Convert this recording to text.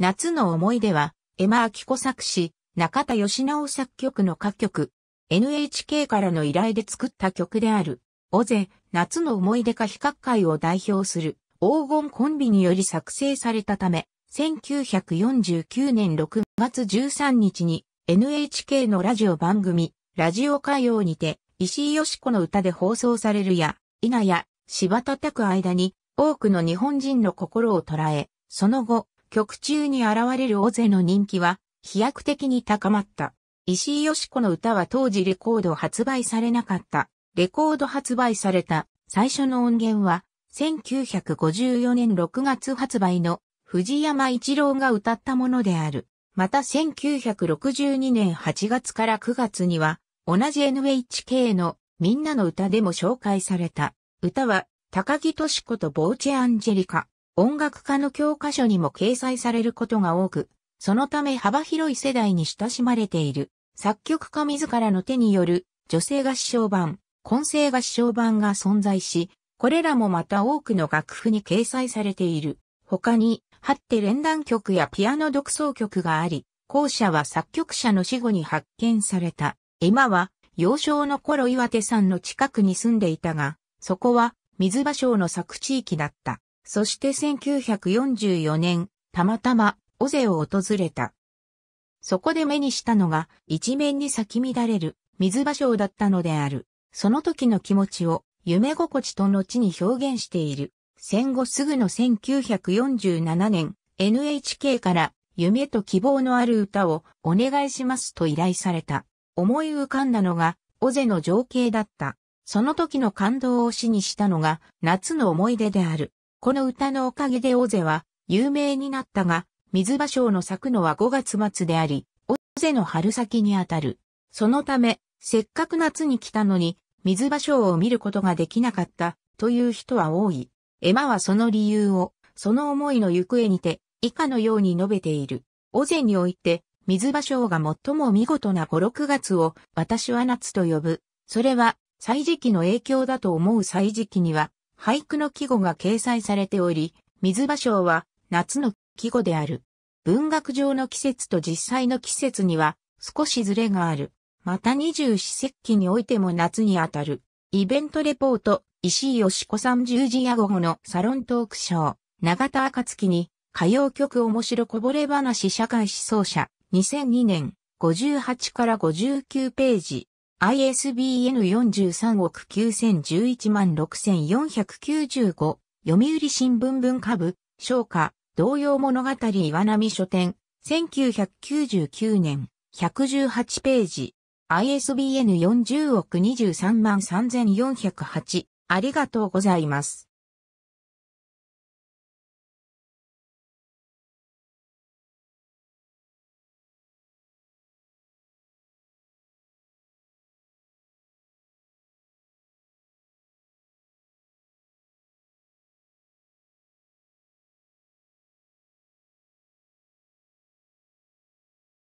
夏の思い出は、エマ・アキコ作詞、中田義直作曲の歌曲、NHK からの依頼で作った曲である、尾瀬、夏の思い出歌比較会を代表する、黄金コンビにより作成されたため、1949年6月13日に NHK のラジオ番組、ラジオ歌謡にて、石井よし子の歌で放送されるや、稲や、柴叩く間に、多くの日本人の心を捉え、その後、曲中に現れるオゼの人気は飛躍的に高まった。石井よし子の歌は当時レコード発売されなかった。レコード発売された最初の音源は1954年6月発売の藤山一郎が歌ったものである。また1962年8月から9月には同じ NHK のみんなの歌でも紹介された。歌は高木敏子とボーチェ・アンジェリカ、音楽家の教科書にも掲載されることが多く、そのため幅広い世代に親しまれている、作曲家自らの手による女性合唱版、混声合唱版が存在し、これらもまた多くの楽譜に掲載されている。他に、ハッテ連弾曲やピアノ独奏曲があり、後者は作曲者の死後に発見された。今は、幼少の頃岩手山の近くに住んでいたが、そこは水場省の作地域だった。そして1944年、たまたま、尾瀬を訪れた。そこで目にしたのが、一面に咲き乱れる、水芭蕉だったのである。その時の気持ちを、夢心地と後に表現している。戦後すぐの1947年、NHK から、夢と希望のある歌をお願いしますと依頼された。思い浮かんだのが、尾瀬の情景だった。その時の感動を詩にしたのが、夏の思い出である。この歌のおかげで尾瀬は有名になったが、水芭蕉の咲くのは5月末であり、尾瀬の春先にあたる。そのため、せっかく夏に来たのに、水芭蕉を見ることができなかったという人は多い。エマはその理由を、その思いの行方にて、以下のように述べている。尾瀬において、水芭蕉が最も見事な5、6月を私は夏と呼ぶ。それは、歳時期の影響だと思う歳時期には、俳句の季語が掲載されており、水芭蕉は夏の季語である。文学上の季節と実際の季節には少しずれがある。また二十四節気においても夏にあたる。イベントレポート、石井よしこさん十字屋午後のサロントークショー、永田暁に、歌謡曲面白こぼれ話社会思想者、2002年、58から59ページ。ISBN 43億9011万6495、読売新聞文化部、昇華、同様物語岩波書店、1999年、118ページ。ISBN40 億23万3408、ありがとうございます。